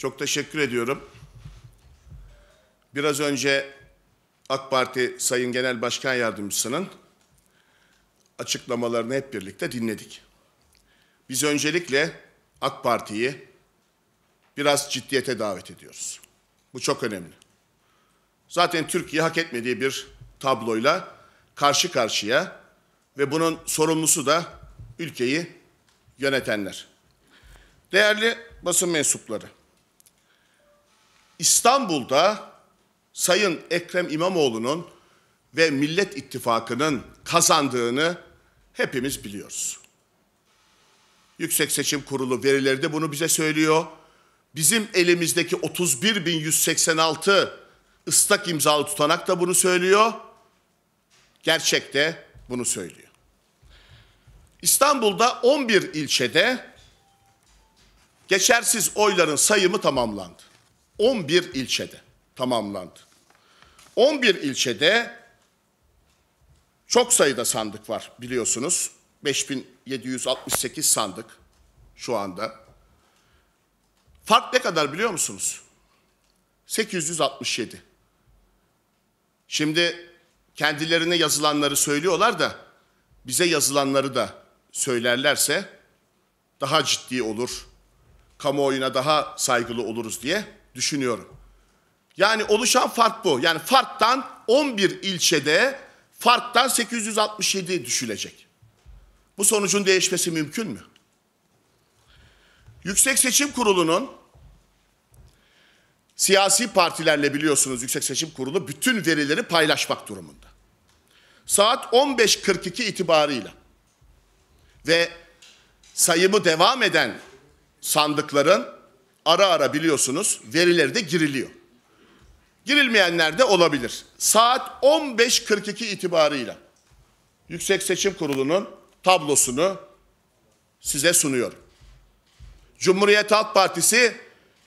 Çok teşekkür ediyorum. Biraz önce AK Parti Sayın Genel Başkan Yardımcısının açıklamalarını hep birlikte dinledik. Biz öncelikle AK Parti'yi biraz ciddiyete davet ediyoruz. Bu çok önemli. Zaten Türkiye hak etmediği bir tabloyla karşı karşıya ve bunun sorumlusu da ülkeyi yönetenler. Değerli basın mensupları, İstanbul'da Sayın Ekrem İmamoğlu'nun ve Millet İttifakı'nın kazandığını hepimiz biliyoruz. Yüksek Seçim Kurulu verileri de bunu bize söylüyor. Bizim elimizdeki 31.186 ıslak imzalı tutanak da bunu söylüyor. Gerçekte bunu söylüyor. İstanbul'da 11 ilçede geçersiz oyların sayımı tamamlandı. 11 ilçede tamamlandı. 11 ilçede çok sayıda sandık var biliyorsunuz. 5768 sandık şu anda. Fark ne kadar biliyor musunuz? 867. Şimdi kendilerine yazılanları söylüyorlar da bize yazılanları da söylerlerse daha ciddi olur. Kamuoyuna daha saygılı oluruz diye düşünüyorum. Yani oluşan fark bu. Yani farktan 11 ilçede farktan 867 düşülecek. Bu sonucun değişmesi mümkün mü? Yüksek Seçim Kurulu'nun siyasi partilerle biliyorsunuz Yüksek Seçim Kurulu bütün verileri paylaşmak durumunda. Saat 15.42 itibarıyla ve sayımı devam eden sandıkların ara ara biliyorsunuz verileri de giriliyor. Girilmeyenler de olabilir. Saat 15.42 itibarıyla Yüksek Seçim Kurulu'nun tablosunu size sunuyorum. Cumhuriyet Halk Partisi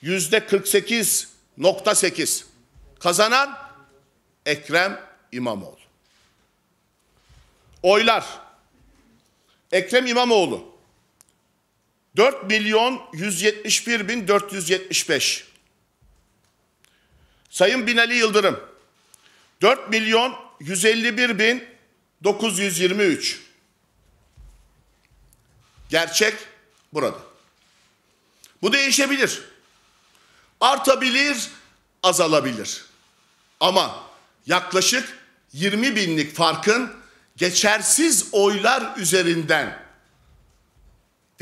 yüzde 48.8 kazanan Ekrem İmamoğlu. Oylar Ekrem İmamoğlu 4 milyon 171 bin 475. Sayın Binali Yıldırım 4 milyon 151 bin 923. Gerçek burada. Bu değişebilir. Artabilir, azalabilir. Ama yaklaşık 20 binlik farkın geçersiz oylar üzerinden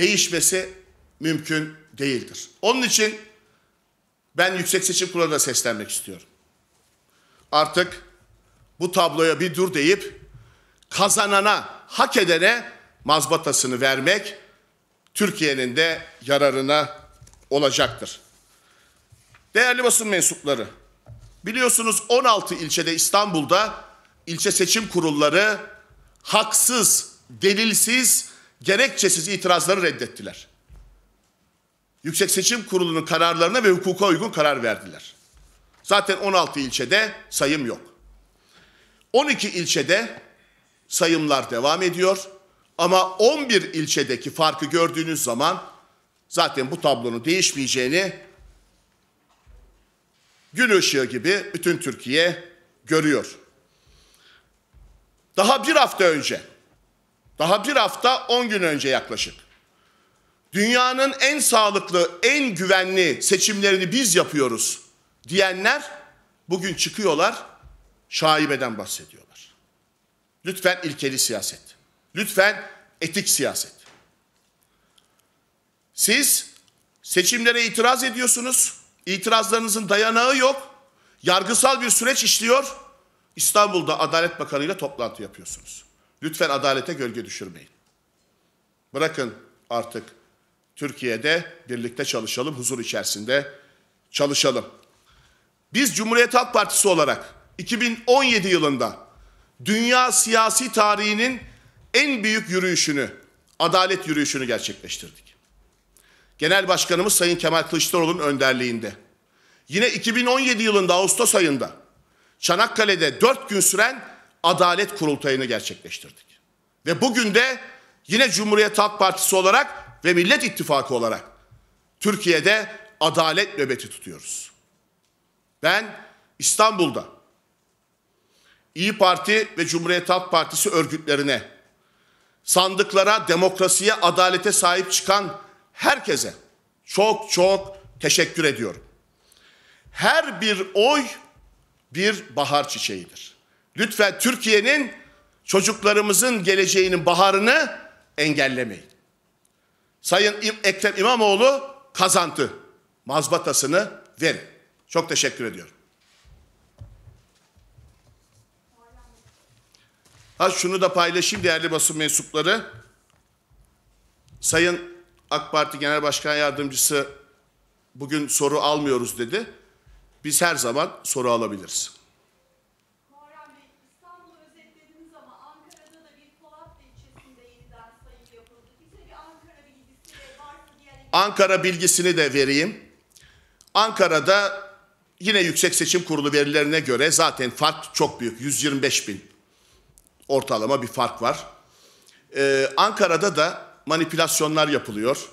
değişmesi mümkün değildir. Onun için ben Yüksek Seçim Kurulu'na seslenmek istiyorum. Artık bu tabloya bir dur deyip kazanana, hak edene mazbatasını vermek Türkiye'nin de yararına olacaktır. Değerli basın mensupları, biliyorsunuz 16 ilçede İstanbul'da ilçe seçim kurulları haksız, delilsiz gerekçesiz itirazları reddettiler. Yüksek Seçim Kurulu'nun kararlarına ve hukuka uygun karar verdiler. Zaten 16 ilçede sayım yok. 12 ilçede sayımlar devam ediyor ama 11 ilçedeki farkı gördüğünüz zaman zaten bu tablonun değişmeyeceğini gün ışığı gibi bütün Türkiye görüyor. Daha bir hafta önce daha bir hafta 10 gün önce yaklaşık. Dünyanın en sağlıklı, en güvenli seçimlerini biz yapıyoruz diyenler bugün çıkıyorlar şaibeden bahsediyorlar. Lütfen ilkeli siyaset. Lütfen etik siyaset. Siz seçimlere itiraz ediyorsunuz. İtirazlarınızın dayanağı yok. Yargısal bir süreç işliyor. İstanbul'da Adalet Bakanı ile toplantı yapıyorsunuz. Lütfen adalete gölge düşürmeyin. Bırakın artık Türkiye'de birlikte çalışalım, huzur içerisinde çalışalım. Biz Cumhuriyet Halk Partisi olarak 2017 yılında dünya siyasi tarihinin en büyük yürüyüşünü, adalet yürüyüşünü gerçekleştirdik. Genel Başkanımız Sayın Kemal Kılıçdaroğlu'nun önderliğinde. Yine 2017 yılında Ağustos ayında Çanakkale'de 4 gün süren Adalet Kurultayı'nı gerçekleştirdik. Ve bugün de yine Cumhuriyet Halk Partisi olarak ve Millet İttifakı olarak Türkiye'de adalet nöbeti tutuyoruz. Ben İstanbul'da İyi Parti ve Cumhuriyet Halk Partisi örgütlerine, sandıklara, demokrasiye, adalete sahip çıkan herkese çok çok teşekkür ediyorum. Her bir oy bir bahar çiçeğidir. Lütfen Türkiye'nin çocuklarımızın geleceğinin baharını engellemeyin. Sayın Ekrem İmamoğlu kazantı mazbatasını ver. Çok teşekkür ediyorum. Ha şunu da paylaşayım değerli basın mensupları. Sayın AK Parti Genel Başkan Yardımcısı bugün soru almıyoruz dedi. Biz her zaman soru alabiliriz. Ankara bilgisini de vereyim. Ankara'da yine Yüksek Seçim Kurulu verilerine göre zaten fark çok büyük. 125 bin ortalama bir fark var. Ee, Ankara'da da manipülasyonlar yapılıyor.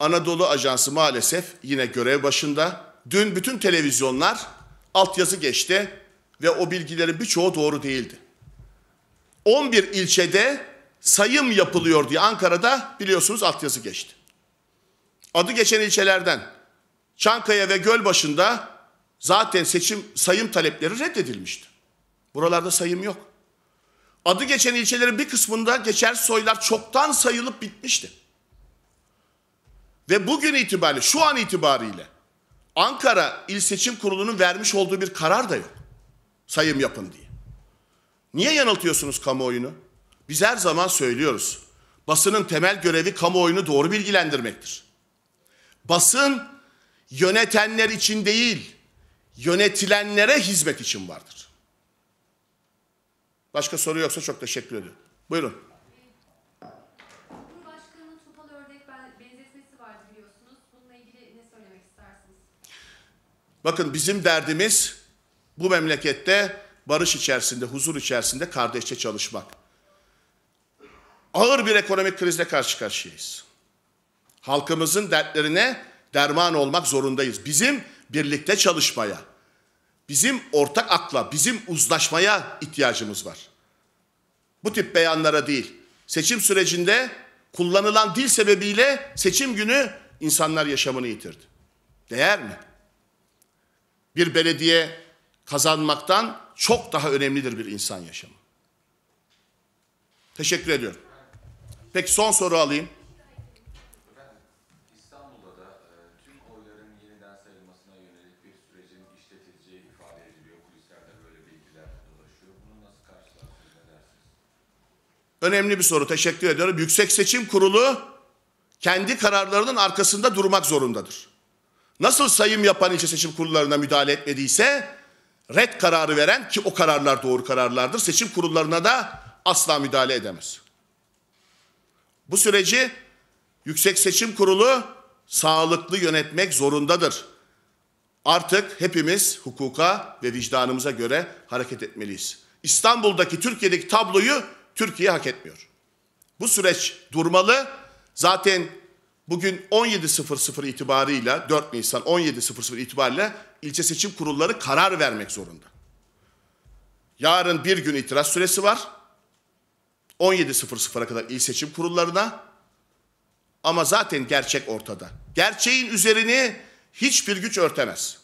Anadolu Ajansı maalesef yine görev başında. Dün bütün televizyonlar altyazı geçti ve o bilgilerin birçoğu doğru değildi. 11 ilçede sayım yapılıyor diye Ankara'da biliyorsunuz altyazı geçti adı geçen ilçelerden Çankaya ve Gölbaşı'nda zaten seçim sayım talepleri reddedilmişti. Buralarda sayım yok. Adı geçen ilçelerin bir kısmında geçer soylar çoktan sayılıp bitmişti. Ve bugün itibariyle, şu an itibariyle Ankara İl Seçim Kurulu'nun vermiş olduğu bir karar da yok. Sayım yapın diye. Niye yanıltıyorsunuz kamuoyunu? Biz her zaman söylüyoruz. Basının temel görevi kamuoyunu doğru bilgilendirmektir. Basın yönetenler için değil, yönetilenlere hizmet için vardır. Başka soru yoksa çok teşekkür ediyorum. Buyurun. Cumhurbaşkanı topal ördek benzetmesi var biliyorsunuz. Bununla ilgili ne söylemek istersiniz? Bakın bizim derdimiz bu memlekette barış içerisinde, huzur içerisinde kardeşçe çalışmak. Ağır bir ekonomik krizle karşı karşıyayız. Halkımızın dertlerine derman olmak zorundayız. Bizim birlikte çalışmaya, bizim ortak akla, bizim uzlaşmaya ihtiyacımız var. Bu tip beyanlara değil. Seçim sürecinde kullanılan dil sebebiyle seçim günü insanlar yaşamını yitirdi. Değer mi? Bir belediye kazanmaktan çok daha önemlidir bir insan yaşamı. Teşekkür ediyorum. Peki son soru alayım. Önemli bir soru. Teşekkür ediyorum. Yüksek Seçim Kurulu kendi kararlarının arkasında durmak zorundadır. Nasıl sayım yapan ilçe seçim kurullarına müdahale etmediyse red kararı veren ki o kararlar doğru kararlardır. Seçim kurullarına da asla müdahale edemez. Bu süreci Yüksek Seçim Kurulu sağlıklı yönetmek zorundadır. Artık hepimiz hukuka ve vicdanımıza göre hareket etmeliyiz. İstanbul'daki Türkiye'deki tabloyu Türkiye hak etmiyor. Bu süreç durmalı. Zaten bugün 17.00 itibarıyla 4 Nisan 17.00 itibariyle ilçe seçim kurulları karar vermek zorunda. Yarın bir gün itiraz süresi var. 17.00'a kadar il seçim kurullarına ama zaten gerçek ortada. Gerçeğin üzerini hiçbir güç örtemez.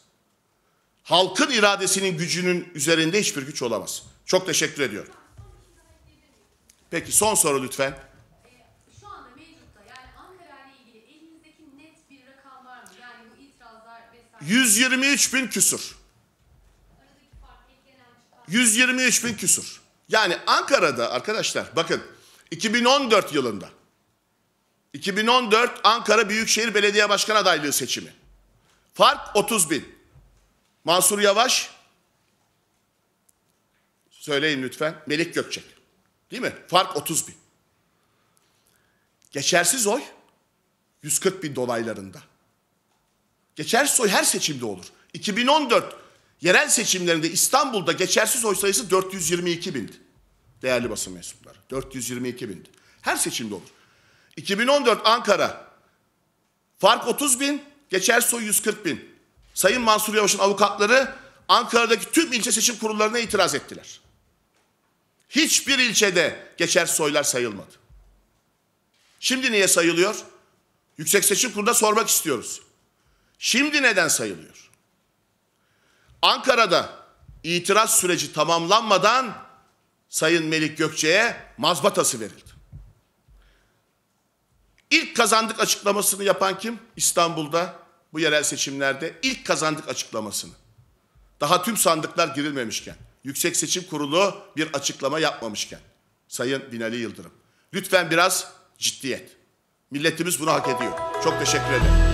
Halkın iradesinin gücünün üzerinde hiçbir güç olamaz. Çok teşekkür ediyorum. Peki son soru lütfen. E, şu anda mevcutta yani Ankara ile ilgili elinizdeki net bir rakam var mı? Yani bu itirazlar vesaire. 123 bin küsur. 123 bin küsur. Yani Ankara'da arkadaşlar bakın 2014 yılında 2014 Ankara Büyükşehir Belediye Başkan adaylığı seçimi. Fark 30 bin. Mansur Yavaş söyleyin lütfen. Melik Gökçek. Değil mi? Fark 30 bin. Geçersiz oy 140 bin dolaylarında. Geçersiz oy her seçimde olur. 2014 yerel seçimlerinde İstanbul'da geçersiz oy sayısı 422 bindi. Değerli basın mensupları. 422 bindi. Her seçimde olur. 2014 Ankara fark 30 bin, geçersiz oy 140 bin. Sayın Mansur Yavaş'ın avukatları Ankara'daki tüm ilçe seçim kurullarına itiraz ettiler hiçbir ilçede geçer soylar sayılmadı. Şimdi niye sayılıyor? Yüksek Seçim Kurulu'na sormak istiyoruz. Şimdi neden sayılıyor? Ankara'da itiraz süreci tamamlanmadan Sayın Melik Gökçe'ye mazbatası verildi. İlk kazandık açıklamasını yapan kim? İstanbul'da bu yerel seçimlerde ilk kazandık açıklamasını. Daha tüm sandıklar girilmemişken. Yüksek Seçim Kurulu bir açıklama yapmamışken Sayın Binali Yıldırım. Lütfen biraz ciddiyet. Milletimiz bunu hak ediyor. Çok teşekkür ederim.